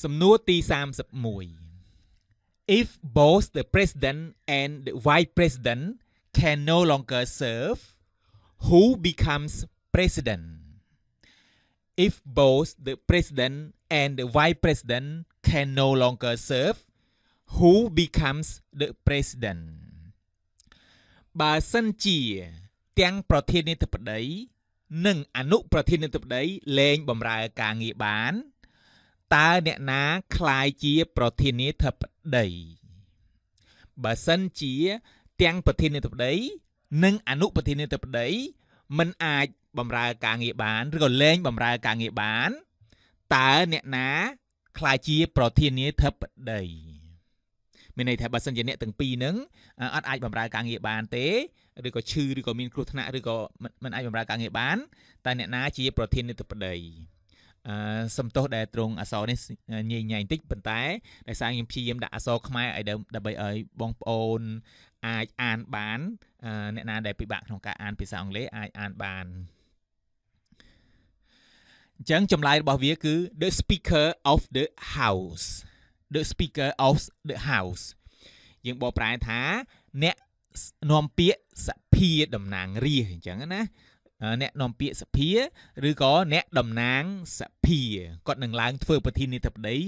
សំណួរទី31 If both the president and the vice president can no longer serve who becomes president If both the president and the vice president can no longer serve who becomes the president បើសិនជាទាំងប្រធានាធិបតីនិងអនុប្រធានាធិបតីលែងបម្រើការងារបានតើអ្នកណាคล้ายជាប្រធានាធិបតីបើសិនជាទាំងប្រធានាធិបតីនិងអនុប្រធានាធិបតីមិនអាចបំរើការងារបានឬក៏លែងបំរើការងារបានតើអ្នកណាខ្លាចជាប្រធានាធិបតីមានន័យថាបើសិនជាអ្នកទាំងពីរហ្នឹងអត់អាចបំរើការងារបានទេឬក៏ឈឺឬក៏មានគ្រោះថ្នាក់ឬក៏មិនអាចបំរើការងារបានតើអ្នកណាជាប្រធានាធិបតីអឺសំទោសដែលត្រង់អសរនេះញ៉ៃញ៉ៃបន្តិចប៉ុន្តែដោយសារខ្ញុំព្យាយាមដាក់អសរខ្មែរឲ្យដើម្បីឲ្យបងប្អូនអាចអានបាន អ្នកណាដែលពិបាកក្នុងការអានភាសាអង់គ្លេសអាចអានបានអញ្ចឹងចម្លើយរបស់វាគឺ the speaker of the house the speaker of the house យើងបកប្រែថា អ្នកនាំពាក្យសភាតំណាងរាស្ត្រអញ្ចឹងណាអ្នកនាំពាក្យសភាឬក៏អ្នកតំណាងសភាគាត់នឹងឡើង ធ្វើប្រធានាធិបតី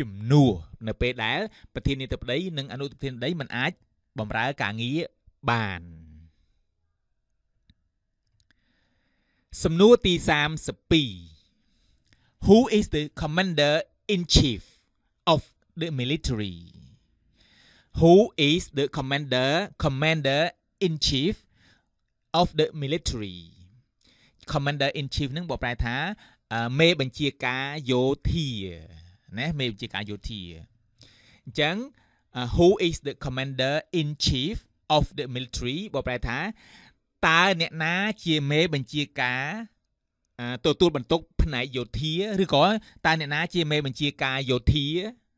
ជំនួសនៅ ពេលដែលប្រធានាធិបតីនិងអនុប្រធានាធិបតីមិនអាចបម្រើការងារបាន សំណួរទី32 Who is the commander in chief of the military Who is the commander commander in chief of the military commander in chief នឹងបកប្រែថាមេបញ្ជាការយោធាណាមេបញ្ជាការយោធាអញ្ចឹង who is the commander in chief of the military បកប្រែថាតើអ្នកណាជាមេបញ្ជាការ ទទួលបន្ទុក ផ្នែកយោធាឬក៏តើអ្នកណាជាមេបញ្ជាការយោធា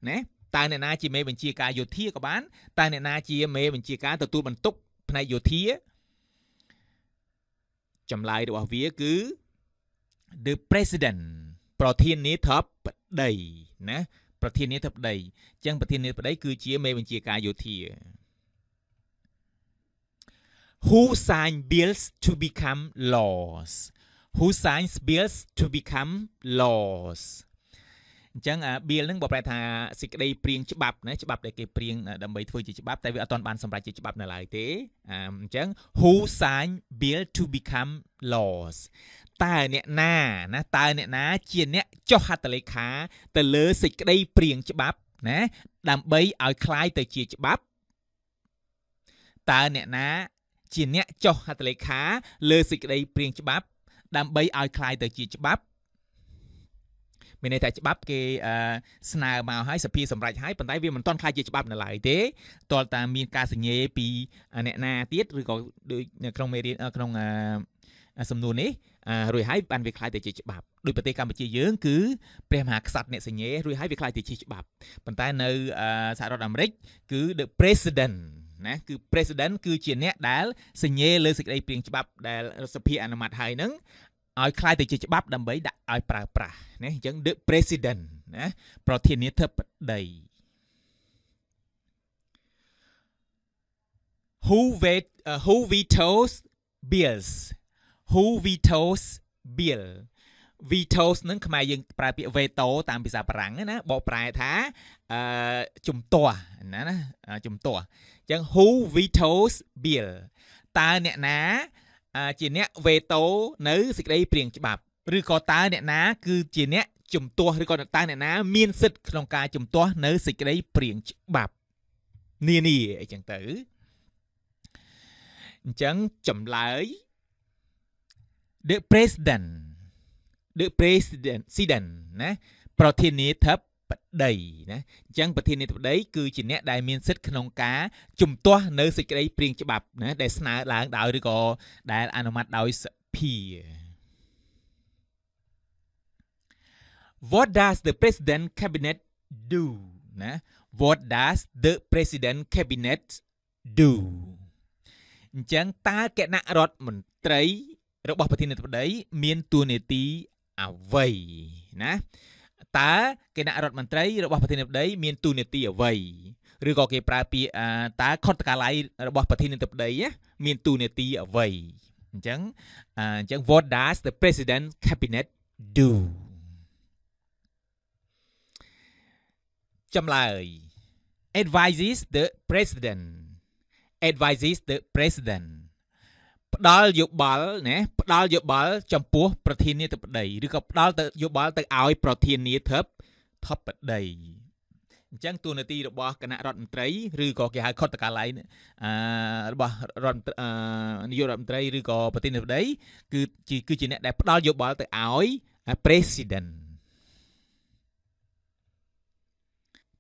ណាតើអ្នកណាជាមេបញ្ជាការយោធាក៏បានតើអ្នកណាជាមេបញ្ជាការទទួលបន្ទុកផ្នែកយោធាចម្លើយរបស់វាគឺ the president ប្រធានាធិបតីណាប្រធានាធិបតីអញ្ចឹងប្រធានាធិបតីគឺជាមេបញ្ជាការយោធា who signed bills to become laws who signs bills to become laws អញ្ចឹងអា bill ហ្នឹងបើប្រែថាសេចក្តីព្រៀងច្បាប់ណាច្បាប់ដែលគេព្រៀងដើម្បីធ្វើជាច្បាប់តែវាអត់ទាន់បានសម្រេចជាច្បាប់នៅឡើយទេអញ្ចឹង who sign bill to become laws តើអ្នកណាណាតើអ្នកណាជាអ្នកចុះហត្ថលេខា ទៅលើសេចក្តីព្រៀងច្បាប់ណាដើម្បីឲ្យคล้ายទៅជាច្បាប់តើអ្នកណាជាអ្នកចុះហត្ថលេខា លើសេចក្តីព្រៀងច្បាប់ ដើម្បីឲ្យคล้ายទៅជាច្បាប់មានន័យថាច្បាប់គេស្នើមកហើយសភាសម្រេចហើយប៉ុន្តែវាមិនទាន់ខ្លាចជាច្បាប់នៅឡើយទេតលតាមានការសញ្ញេពីអ្នកណាទៀតឬក៏ដូចក្នុងមេរៀនក្នុងសំណួរនេះរួចហើយបានវាខ្លាចទៅជាច្បាប់ដោយប្រទេសកម្ពុជាយើងគឺព្រះមហាក្សត្រអ្នកសញ្ញេរួចហើយវាខ្លាចទៅជាច្បាប់ប៉ុន្តែនៅសហរដ្ឋអាមេរិកគឺ the president ណាគឺ president គឺជា អ្នកដែលសញ្ញេលើសេចក្តីព្រៀងច្បាប់ដែលរដ្ឋសភាអនុម័តហើយនឹងឲ្យคล้ายទៅជាច្បាប់ដើម្បីដាក់ឲ្យប្រើប្រាស់ណាអញ្ចឹង the president ណាប្រធានាធិបតី who vet uh, who vetoes bills who vetoes bill vetoes នឹងខ្មែរយើងប្រើពាក្យ veto តាមភាសាបារាំងណាបកប្រែថាអឺជំទាស់ណាណាជំទាស់អញ្ចឹង who vetoes bill តើអ្នកណាជាអ្នកវេតូនៅសេចក្តីព្រៀងច្បាប់ឬក៏តើអ្នកណាគឺជាអ្នកជំទាស់ឬក៏តើអ្នកណា មានសិទ្ធិក្នុងការជំទាស់នៅសេចក្តីព្រៀងច្បាប់នានាអីចឹងទៅអញ្ចឹងចម្លើយ The President The President ណាប្រធានាធិបប្តីណាអញ្ចឹងប្រធានាធិបតីគឺជាអ្នកដែលមានសិទ្ធិក្នុងការជំទាស់នៅសេចក្តីព្រៀងច្បាប់ណាដែលស្នើឡើងដោយឬក៏ដែលអនុម័តដោយសភា What does the president cabinet do ណា What does the president cabinet do អញ្ចឹងតើគណៈរដ្ឋមន្ត្រី របស់ប្រធានាធិបតី មានតួនាទីអ្វីណាតើគណៈរដ្ឋមន្ត្រី របស់ប្រធានាធិបតី មានទូនាទីអ្វីឬក៏គេ ប្រើពាក្យតើខុទ្ទកាល័យរបស់ប្រធានាធិបតីមានទូនាទីអ្វីអញ្ចឹងអញ្ចឹង what does the president cabinet do ចម្លើយ advises the president advises the president ផ្ដល់យោបល់ណាផ្ដល់យោបល់ចំពោះប្រធានាធិបតីឬក៏ផ្ដល់ទៅយោបល់ទៅឲ្យ ប្រធានាធិបតីអញ្ចឹងតួនាទីរបស់គណៈរដ្ឋមន្ត្រី ឬក៏គេហៅខុតតកាឡៃអឺរបស់រដ្ឋនាយករដ្ឋមន្ត្រីឬក៏ប្រធានាធិបតីគឺជាគឺជាអ្នកដែលផ្ដល់យោបល់ទៅឲ្យ President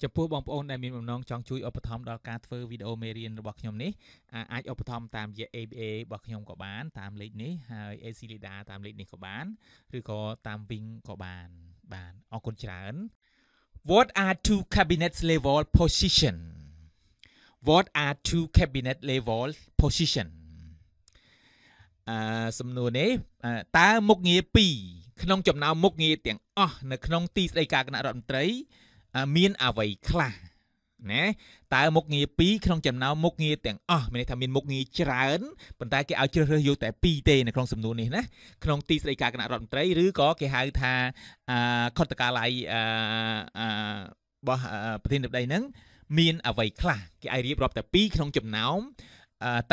ចំពោះបងប្អូនដែលមានបំណងចង់ជួយឧបត្ថម្ភដល់ការធ្វើវីដេអូមេរៀនរបស់ខ្ញុំនេះអាចឧបត្ថម្ភតាមរយៈ ABA របស់ខ្ញុំក៏បានតាមលេខនេះហើយ AC Leader តាមលេខនេះក៏បានឬក៏តាម Wing ក៏បានបានអរគុណច្រើន What are two cabinet level position What are two cabinet level position អឺសំណួរនេះតើមុខងារ2ក្នុងចំណោមមុខងារទាំងអស់នៅក្នុងទីស្តីការគណៈរដ្ឋមន្ត្រីមានអ្វីខ្លះណាតើមុខងារ2ក្នុងចំណោមមុខងារទាំងអស់មានន័យថាមានមុខងារច្រើនប៉ុន្តែគេឲ្យជ្រើសរើសយកតែ2ទេនៅក្នុងសំណួរនេះណាក្នុងទីស្តីការគណៈរដ្ឋមន្ត្រីឬក៏គេហៅថាអខុទ្ទកាល័យអឺរបស់ប្រធានដីហ្នឹងមានអ្វីខ្លះគេឲ្យរៀបរាប់តែ2ក្នុងចំណោម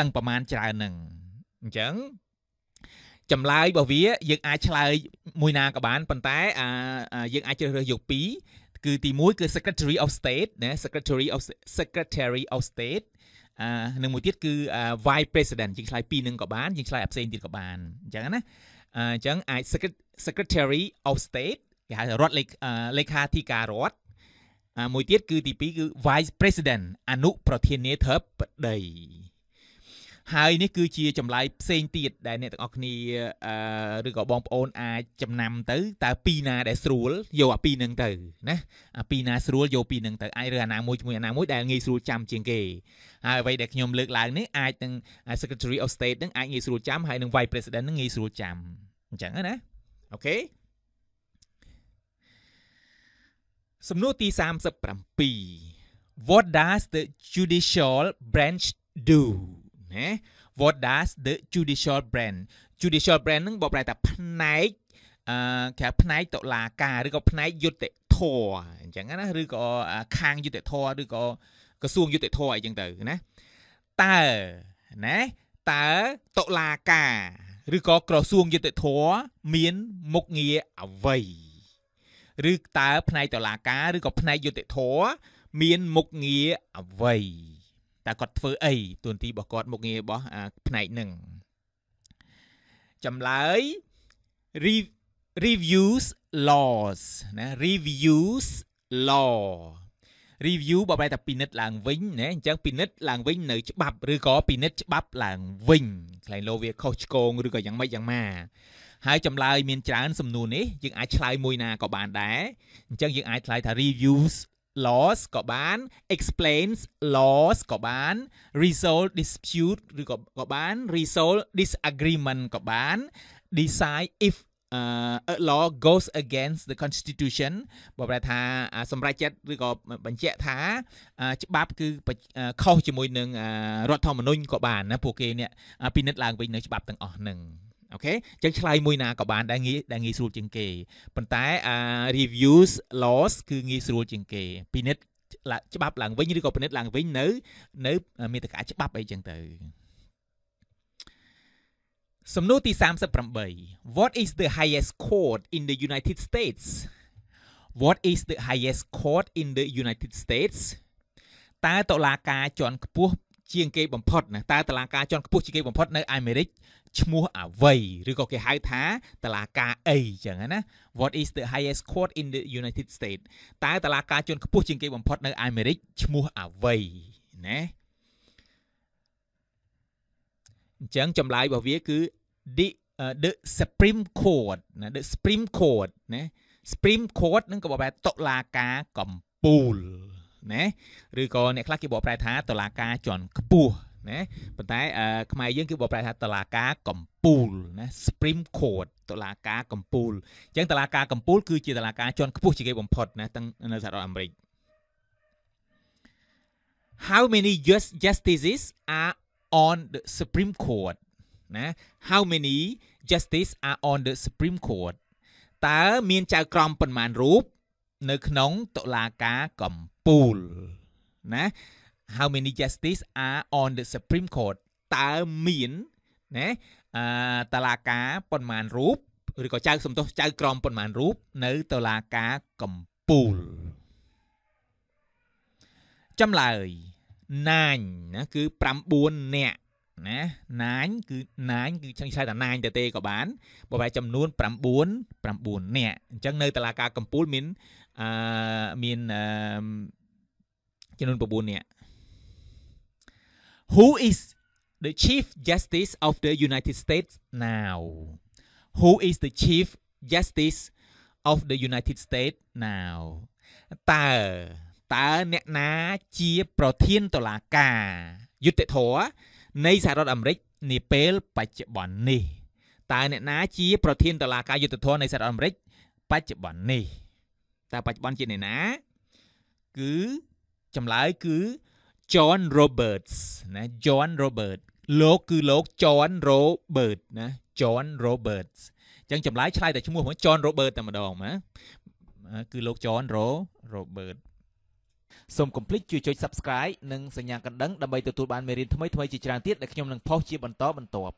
តាំងប្រមាណច្រើនហ្នឹងអញ្ចឹងចម្លើយរបស់វា យើង អាចឆ្លើយមួយណាក៏បានប៉ុន្តែយើងអាចជ្រើសរើសយក2គឺទី1គឺ Secretary of State ណា Secretary of Secretary of State អានឹងមួយទៀតគឺ Vice President ជាងឆ្លើយពីរនឹងក៏បានជាងឆ្លើយអាផ្សេងទៀតក៏បានអញ្ចឹងណាអញ្ចឹងអាច Secretary of State គេហៅរដ្ឋលេខាធិការរដ្ឋមួយទៀតគឺទី2គឺ Vice President អនុប្រធានាធិបតីហើយនេះគឺជាចម្លើយផ្សេងទៀតដែលអ្នកទាំងអស់គ្នាអឺឬក៏បងប្អូនអាចចំណាំទៅតើពីណាដែលស្រួលយកអាពីនឹងទៅណាអាពីណាស្រួលយកពីនឹងទៅអាចឬអាណាមួយជាមួយអាណាមួយដែលងាយស្រួលចាំជាងគេហើយអ្វីដែលខ្ញុំលើកឡើងនេះអាចនឹង Secretary of State នឹងអាចងាយស្រួលចាំហើយនឹង Vice President នឹងងាយស្រួលចាំអញ្ចឹងណាអូខេសំណួរទី37 What does the judicial branch do ណា What does the judicial branch judicial branch នឹងបកប្រែថាផ្នែកអឺគេផ្នែកតុលាការឬក៏ផ្នែកយុតិធម៌អញ្ចឹងណាឬក៏ខាងយុតិធម៌ឬក៏ក្រសួងយុតិធម៌អីចឹងទៅណាតើណាតើតុលាការឬក៏ក្រសួងយុតិធម៌មានមុខងារអ្វីឬតើផ្នែកតុលាការឬក៏ផ្នែកយុតិធម៌មានមុខងារអ្វីតើគាត់ធ្វើអីទួនាទីរបស់គាត់មុខងាររបស់ផ្នែកហ្នឹងចម្លើយ reviews laws ណា reviews law review បើប្រែថាពិនិត្យឡើងវិញណាអញ្ចឹងពិនិត្យឡើងវិញ នៅច្បាប់ឬក៏ពិនិត្យច្បាប់ឡើងវិញខ្លែងលោវាខុសឆ្គងឬក៏យ៉ាងម៉េចយ៉ាងម៉ាហើយចម្លើយមានច្រើនសំណួរនេះយើងអាចឆ្លើយមួយណាក៏បានដែរអញ្ចឹងយើងអាចឆ្លើយថា reviews laws ក៏បាន explains laws ក៏បាន resolve dispute ឬក៏ក៏បាន resolve disagreement ក៏បាន decide if uh, a law goes against the constitution បើប្រែថាសម្រាប់ចិត្តឬក៏បញ្ជាក់ថា ច្បាប់គឺខុសជាមួយនឹងរដ្ឋធម្មនុញ្ញក៏បានណាពួកគេនេះពិនិត្យឡើងវិញនៅច្បាប់ទាំងអស់ហ្នឹងអូខេអញ្ចឹងឆ្លើយមួយណាក៏បានដែលងាយដែលងាយស្រួលជាងគេប៉ុន្តែអា reviews loss គឺងាយស្រួលជាងគេពិនិត្យច្បាប់ឡើងវិញឬក៏ពិនិត្យឡើងវិញនៅ នៅមេតិកាច្បាប់អីចឹងទៅសំណួរទី38 What is the highest court in the United States What is the highest court in the United States តើតុលាការជាន់ខ្ពស់ជាងគេបំផុតណាតើតុលាការជាន់ខ្ពស់ជាងគេបំផុតនៅអាមេរិកឈ្មោះអ្វីឬក៏គេហៅថាតឡាការអីចឹងណា What is the highest court in the United States តើតឡាការជាន់ខ្ពស់ជាងគេបំផុតនៅអាមេរិកឈ្មោះអ្វីណាអញ្ចឹងចម្លើយរបស់វាគឺ the the Supreme Court ណា the Supreme Court ណា Supreme Court នឹងក៏ប្រែតុលាការកំពូលណាឬក៏អ្នកខ្លះគេបកប្រែថាតុលាការជាន់ខ្ពស់ណាប៉ុន្តែខ្មែរយើងគេបកប្រែថាតឡាការកំពូលណា Supreme Court តឡាការកំពូលអញ្ចឹងតឡាការកំពូលគឺជាតឡាការជាន់ខ្ពស់ជាងគេបំផុតណាទាំងនៅសហរដ្ឋអាមេរិក How many justices are on the Supreme Court ណា How many justice are on the Supreme Court តើមានចៅក្រមប៉ុន្មានរូបនៅក្នុងតុលាការកំពូលណា how many justice are on the Supreme Court តើមានណាអឺតឡាការប៉ុន្មានរូបឬក៏ចៅសំទោសចៅក្រមប៉ុន្មានរូបនៅតឡាការកំពូលចំឡើយណាញណាគឺ9នាក់ណាណាញគឺណាញគឺឆឹងឆ្លៃតាណាញទៅទេក៏បានបើបែចំនួន9 9នាក់អញ្ចឹងនៅតឡាការកំពូលមានអឺមានអឺចំនួន9នាក់ Who is the Chief Justice of the United States now? Who is the Chief Justice of the United States now តើតើអ្នកណាជាប្រធានតុលាការយុត្តិធម៌នៃសហរដ្ឋអាមេរិកនាពេលបច្ចុប្បន្ននេះតើអ្នកណាជាប្រធានតុលាការយុត្តិធម៌នៃសហរដ្ឋអាមេរិក បច្ចុប្បន្ននេះតើបច្ចុប្បន្នជាអ្នកណាគឺចម្លើយគឺ John Roberts ណា John Robert លោកគឺលោក John Robert ណា John Roberts អញ្ចឹងចម្លើយឆ្លើយតែឈ្មោះហ្នឹង John Robert តែម្ដងណាគឺលោក John Robert សូម complete ជួយចុច subscribe និងសញ្ញាកណ្ដឹងដើម្បីទទួលបានមេរៀនថ្មីៗជាច្រើនទៀតដែលខ្ញុំនឹងផុសជាបន្តបន្ទាប់